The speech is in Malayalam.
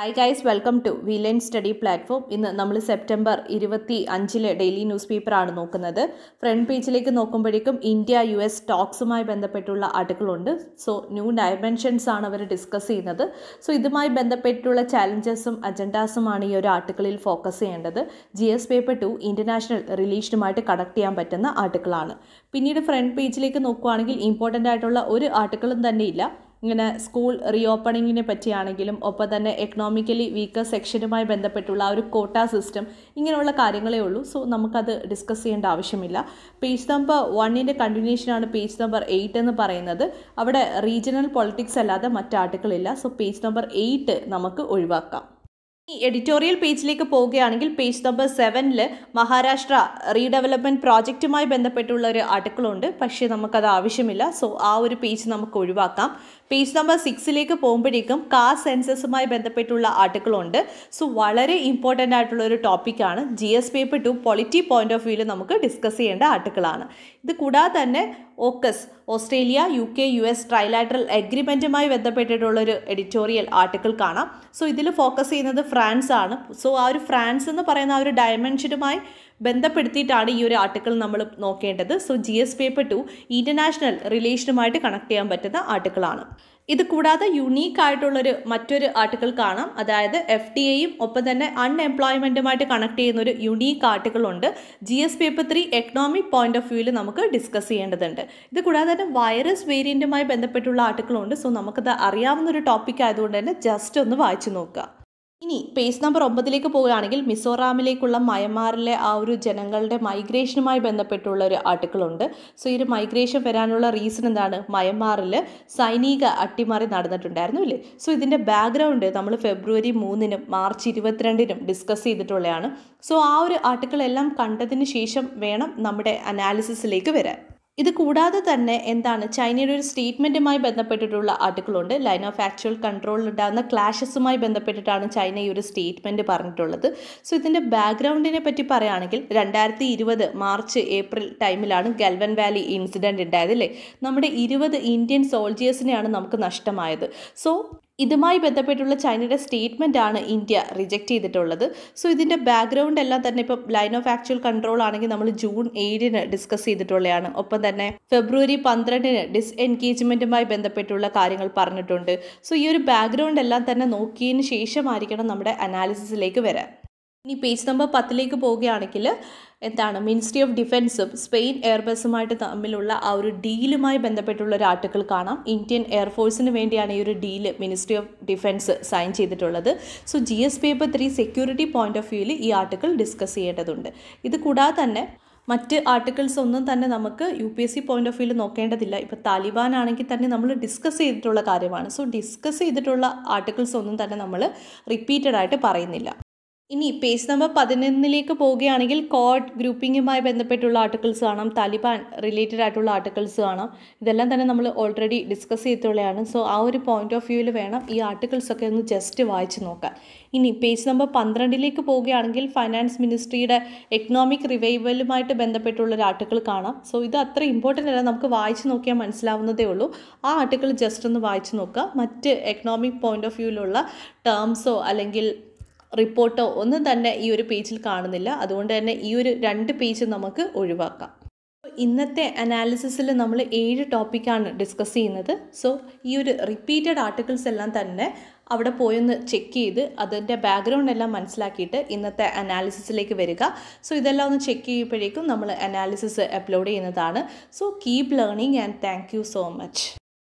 ഹായ് ഗൈസ് വെൽക്കം ടു വിലൻ സ്റ്റഡി പ്ലാറ്റ്ഫോം ഇന്ന് നമ്മൾ സെപ്റ്റംബർ ഇരുപത്തി അഞ്ചിലെ ഡെയിലി ന്യൂസ് പേപ്പറാണ് നോക്കുന്നത് ഫ്രണ്ട് പേജിലേക്ക് നോക്കുമ്പോഴേക്കും ഇന്ത്യ യു എസ് ടോക്സുമായി ബന്ധപ്പെട്ടുള്ള ആർട്ടിക്കിളുണ്ട് സോ ന്യൂ ഡയമെൻഷൻസ് ആണ് അവർ ഡിസ്കസ് ചെയ്യുന്നത് സോ ഇതുമായി ബന്ധപ്പെട്ടുള്ള ചാലഞ്ചസും അജണ്ടാസുമാണ് ഈ ഒരു ആർട്ടിക്കിളിൽ ഫോക്കസ് ചെയ്യേണ്ടത് G S paper two international റിലീഷനുമായിട്ട് കണക്ട് ചെയ്യാൻ പറ്റുന്ന ആർട്ടിക്കിളാണ് പിന്നീട് ഫ്രണ്ട് പേജിലേക്ക് നോക്കുകയാണെങ്കിൽ ഇമ്പോർട്ടൻ്റ് ആയിട്ടുള്ള ഒരു ആർട്ടിക്കിളും ഇല്ല ഇങ്ങനെ സ്കൂൾ റീഓപ്പണിങ്ങിനെ പറ്റിയാണെങ്കിലും ഒപ്പം തന്നെ എക്കണോമിക്കലി വീക്കർ സെക്ഷനുമായി ബന്ധപ്പെട്ടുള്ള ആ ഒരു കോട്ട സിസ്റ്റം ഇങ്ങനെയുള്ള കാര്യങ്ങളേ ഉള്ളൂ സോ നമുക്കത് ഡിസ്കസ് ചെയ്യേണ്ട ആവശ്യമില്ല പേജ് നമ്പർ വണ്ണിൻ്റെ കണ്ടിന്യൂഷനാണ് പേജ് നമ്പർ എയ്റ്റ് എന്ന് പറയുന്നത് അവിടെ റീജിയണൽ പൊളിറ്റിക്സ് അല്ലാതെ മറ്റ് ആർട്ടിക്കിൾ ഇല്ല സോ പേജ് നമ്പർ എയ്റ്റ് നമുക്ക് ഒഴിവാക്കാം എഡിറ്റോറിയൽ പേജിലേക്ക് പോവുകയാണെങ്കിൽ പേജ് നമ്പർ സെവനിൽ മഹാരാഷ്ട്ര റീഡെവലപ്മെൻറ്റ് പ്രോജക്റ്റുമായി ബന്ധപ്പെട്ടുള്ള ഒരു ആർട്ടിക്കിളുണ്ട് പക്ഷേ നമുക്കത് ആവശ്യമില്ല സോ ആ ഒരു പേജ് നമുക്ക് ഒഴിവാക്കാം പേജ് നമ്പർ സിക്സിലേക്ക് പോകുമ്പോഴേക്കും കാർ സെൻസസുമായി ബന്ധപ്പെട്ടുള്ള ആർട്ടിക്കിളുണ്ട് സോ വളരെ ഇമ്പോർട്ടൻ്റ് ആയിട്ടുള്ള ഒരു ടോപ്പിക്കാണ് G S paper two polity point of വ്യൂവിൽ നമുക്ക് ഡിസ്കസ് ചെയ്യേണ്ട ആർട്ടിക്കിളാണ് ഇത് കൂടാതെ തന്നെ AUKUS Australia U K U S trilateral അഗ്രിമെൻറ്റുമായി ബന്ധപ്പെട്ടിട്ടുള്ളൊരു എഡിറ്റോറിയൽ ആർട്ടിക്കിൾ കാണാം സോ ഇതിൽ ഫോക്കസ് ചെയ്യുന്നത് ഫ്രാൻസ് ആണ് സോ ആ ഒരു ഫ്രാൻസ് എന്ന് പറയുന്ന ആ ഒരു ഡയമെൻഷനുമായി ബന്ധപ്പെടുത്തിയിട്ടാണ് ഈ ഒരു ആർട്ടിക്കിൾ നമ്മൾ നോക്കേണ്ടത് so G S paper two international റിലേഷനുമായിട്ട് കണക്ട് ചെയ്യാൻ പറ്റുന്ന ആർട്ടിക്കിളാണ് ഇത് കൂടാതെ യുണീക്ക് ആയിട്ടുള്ളൊരു മറ്റൊരു ആർട്ടിക്കിൾ കാണാം അതായത് എഫ് ടി എയും ഒപ്പം തന്നെ അൺഎംപ്ലോയ്മെൻറ്റുമായിട്ട് കണക്ട് ചെയ്യുന്ന ഒരു യുണീക്ക് ഉണ്ട് G S paper three economic point of വ്യൂവിൽ നമുക്ക് ഡിസ്കസ് ചെയ്യേണ്ടതുണ്ട് ഇത് കൂടാതെ തന്നെ വൈറസ് വേരിയൻറ്റുമായി ബന്ധപ്പെട്ടുള്ള ഉണ്ട് സോ നമുക്കത് അറിയാവുന്ന ഒരു ടോപ്പിക് ആയതുകൊണ്ട് തന്നെ ജസ്റ്റ് ഒന്ന് വായിച്ചു നോക്കുക ഇനി പേജ് നമ്പർ ഒമ്പതിലേക്ക് പോവുകയാണെങ്കിൽ മിസോറാമിലേക്കുള്ള മയന്മാറിലെ ആ ഒരു ജനങ്ങളുടെ മൈഗ്രേഷനുമായി ബന്ധപ്പെട്ടുള്ള ഒരു ആർട്ടിക്കിളുണ്ട് സോ ഈ ഒരു മൈഗ്രേഷൻ വരാനുള്ള റീസൺ എന്താണ് മയന്മാറിൽ സൈനിക അട്ടിമറി നടന്നിട്ടുണ്ടായിരുന്നു അല്ലേ സോ ഇതിൻ്റെ ബാക്ക്ഗ്രൗണ്ട് നമ്മൾ ഫെബ്രുവരി മൂന്നിനും മാർച്ച് ഇരുപത്തിരണ്ടിനും ഡിസ്കസ് ചെയ്തിട്ടുള്ളതാണ് സോ ആ ഒരു ആർട്ടിക്കിൾ എല്ലാം കണ്ടതിന് ശേഷം വേണം നമ്മുടെ അനാലിസിസിലേക്ക് വരാൻ ഇത് കൂടാതെ തന്നെ എന്താണ് ചൈനയുടെ ഒരു സ്റ്റേറ്റ്മെൻറ്റുമായി ബന്ധപ്പെട്ടിട്ടുള്ള ആർട്ടിക്കിളുണ്ട് ലൈൻ ഓഫ് ആക്ച്വൽ ഉണ്ടാകുന്ന ക്ലാഷസുമായി ബന്ധപ്പെട്ടിട്ടാണ് ചൈന ഈ ഒരു സ്റ്റേറ്റ്മെൻറ്റ് പറഞ്ഞിട്ടുള്ളത് സോ ഇതിൻ്റെ ബാക്ക്ഗ്രൗണ്ടിനെ പറ്റി പറയുകയാണെങ്കിൽ രണ്ടായിരത്തി ഇരുപത് മാർച്ച് ഏപ്രിൽ ടൈമിലാണ് ഗൽവൻ വാലി ഇൻസിഡൻറ്റ് ഉണ്ടായത് അല്ലേ നമ്മുടെ ഇരുപത് ഇന്ത്യൻ സോൾജിയേഴ്സിനെയാണ് നമുക്ക് നഷ്ടമായത് സോ ഇതുമായി ബന്ധപ്പെട്ടുള്ള ചൈനയുടെ സ്റ്റേറ്റ്മെൻ്റ് ആണ് ഇന്ത്യ റിജക്റ്റ് ചെയ്തിട്ടുള്ളത് സോ ഇതിൻ്റെ ബാക്ക്ഗ്രൗണ്ട് എല്ലാം തന്നെ ഇപ്പം ലൈൻ ഓഫ് ആക്ച്വൽ കൺട്രോൾ ആണെങ്കിൽ നമ്മൾ ജൂൺ ഏഴിന് ഡിസ്കസ് ചെയ്തിട്ടുള്ളതാണ് ഒപ്പം തന്നെ ഫെബ്രുവരി പന്ത്രണ്ടിന് ഡിസ് എൻഗേജ്മെൻറ്റുമായി ബന്ധപ്പെട്ടുള്ള കാര്യങ്ങൾ പറഞ്ഞിട്ടുണ്ട് സോ ഈ ഒരു ബാക്ക്ഗ്രൗണ്ട് എല്ലാം തന്നെ നോക്കിയതിന് ശേഷമായിരിക്കണം നമ്മുടെ അനാലിസിസിലേക്ക് വരാൻ ഇനി പേജ് നമ്പർ പത്തിലേക്ക് പോവുകയാണെങ്കിൽ എന്താണ് മിനിസ്ട്രി ഓഫ് ഡിഫൻസും സ്പെയിൻ എയർബസുമായിട്ട് തമ്മിലുള്ള ആ ഒരു ഡീലുമായി ബന്ധപ്പെട്ടുള്ള ഒരു ആർട്ടിക്കിൾ കാണാം ഇന്ത്യൻ എയർഫോഴ്സിന് വേണ്ടിയാണ് ഈ ഒരു deal ministry of defence sign ചെയ്തിട്ടുള്ളത് so G S paper three security point of വ്യൂവിൽ ഈ ആർട്ടിക്കിൾ ഡിസ്കസ് ചെയ്യേണ്ടതുണ്ട് ഇത് കൂടാതെ തന്നെ മറ്റ് ആർട്ടിക്കിൾസ് ഒന്നും തന്നെ നമുക്ക് U P S C point of വ്യൂവിൽ നോക്കേണ്ടതില്ല ഇപ്പോൾ താലിബാൻ ആണെങ്കിൽ തന്നെ നമ്മൾ ഡിസ്കസ് ചെയ്തിട്ടുള്ള കാര്യമാണ് സോ ഡിസ്കസ് ചെയ്തിട്ടുള്ള ആർട്ടിക്കിൾസ് ഒന്നും തന്നെ നമ്മൾ റിപ്പീറ്റഡ് ആയിട്ട് പറയുന്നില്ല ഇനി പേജ് നമ്പർ പതിനൊന്നിലേക്ക് പോവുകയാണെങ്കിൽ കോഡ് ഗ്രൂപ്പിങ്ങുമായി ബന്ധപ്പെട്ടുള്ള ആർട്ടിക്കിൾസ് കാണാം താലിബാൻ റിലേറ്റഡ് ആയിട്ടുള്ള ആർട്ടിക്കിൾസ് കാണാം ഇതെല്ലാം തന്നെ നമ്മൾ ഓൾറെഡി ഡിസ്കസ് ചെയ്തിട്ടുള്ളതാണ് സോ ആ ഒരു പോയിന്റ് ഓഫ് വ്യൂവിൽ വേണം ഈ ആർട്ടിക്കിൾസൊക്കെ ഒന്ന് ജസ്റ്റ് വായിച്ച് നോക്കാം ഇനി പേജ് നമ്പർ പന്ത്രണ്ടിലേക്ക് പോവുകയാണെങ്കിൽ ഫൈനാൻസ് മിനിസ്ട്രിയുടെ എക്കണോമിക് റിവൈവലുമായിട്ട് ബന്ധപ്പെട്ടുള്ള ഒരു ആർട്ടിക്കിൾ കാണാം സോ ഇത് അത്ര ഇമ്പോർട്ടൻ്റ് അല്ല നമുക്ക് വായിച്ച് നോക്കിയാൽ മനസ്സിലാവുന്നതേ ഉള്ളൂ ആ ആർട്ടിക്കിൾ ജസ്റ്റ് ഒന്ന് വായിച്ച് നോക്കുക മറ്റ് എക്കണോമിക് പോയിന്റ് ഓഫ് വ്യൂവിലുള്ള ടേംസോ അല്ലെങ്കിൽ റിപ്പോർട്ടോ ഒന്നും തന്നെ ഈ ഒരു പേജിൽ കാണുന്നില്ല അതുകൊണ്ട് തന്നെ ഈ ഒരു രണ്ട് പേജ് നമുക്ക് ഒഴിവാക്കാം ഇന്നത്തെ അനാലിസിസിൽ നമ്മൾ ഏഴ് ടോപ്പിക്കാണ് ഡിസ്കസ് ചെയ്യുന്നത് സോ ഈ ഒരു റിപ്പീറ്റഡ് ആർട്ടിക്കിൾസ് എല്ലാം തന്നെ അവിടെ പോയൊന്ന് ചെക്ക് ചെയ്ത് അതിൻ്റെ ബാക്ക്ഗ്രൗണ്ട് എല്ലാം മനസ്സിലാക്കിയിട്ട് ഇന്നത്തെ അനാലിസിസിലേക്ക് വരിക സോ ഇതെല്ലാം ഒന്ന് ചെക്ക് ചെയ്യുമ്പോഴേക്കും നമ്മൾ അനാലിസിസ് അപ്ലോഡ് ചെയ്യുന്നതാണ് so keep learning and thank so much